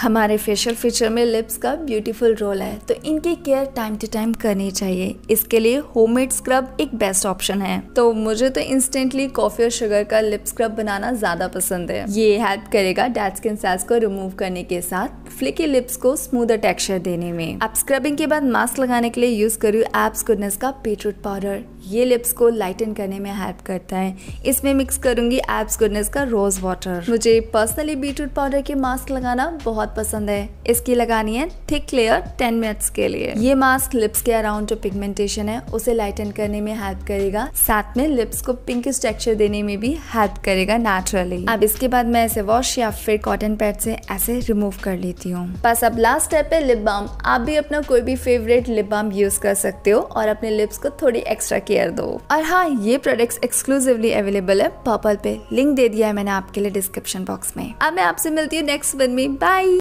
हमारे facial feature में lips का ब्यूटीफुल रोल है तो इनकी केयर टाइम टू टाइम करनी चाहिए इसके लिए होममेड स्क्रब एक बेस्ट ऑप्शन है तो मुझे तो इंस्टेंटली कॉफी और शुगर का लिप स्क्रब बनाना ज्यादा पसंद है ये हेल्प करेगा डेड स्किन सेल्स को रिमूव करने के साथ फ्लिकी लिप्स को स्मूदर टेक्सचर देने में आप स्क्रबिंग के बाद मास्क लगाने के लिए यूज करूँ एप्स गुडनेस का पेट्रूट पाउडर ये लिप्स को लाइटन करने में हेल्प करता है इसमें मिक्स करूंगी एप्स गुडनेस का रोज वाटर मुझे पर्सनली बीट्रूट पाउडर के मास्क लगाना बहुत पसंद है इसकी लगानी है थिक लेयर टेन मिनट्स के लिए ये मास्क लिप्स के अराउंड जो पिगमेंटेशन है उसे लाइटन करने में हेल्प करेगा साथ में लिप्स को पिंक स्ट्रेक्चर देने में भी हेल्प करेगा नेचुरली अब इसके बाद मैं इसे वॉश या फिर कॉटन पैड से ऐसे रिमूव कर लेती सकती हूँ बस अब लास्ट स्टेप है लिप बाम आप भी अपना कोई भी फेवरेट लिप बाम यूज कर सकते हो और अपने लिप्स को थोड़ी एक्स्ट्रा केयर दो और हाँ ये प्रोडक्ट एक्सक्लूसिवली अवेलेबल है पर्पल पे लिंक दे दिया है मैंने आपके लिए डिस्क्रिप्शन बॉक्स में अब मैं आपसे मिलती हूँ नेक्स्ट वन में बाय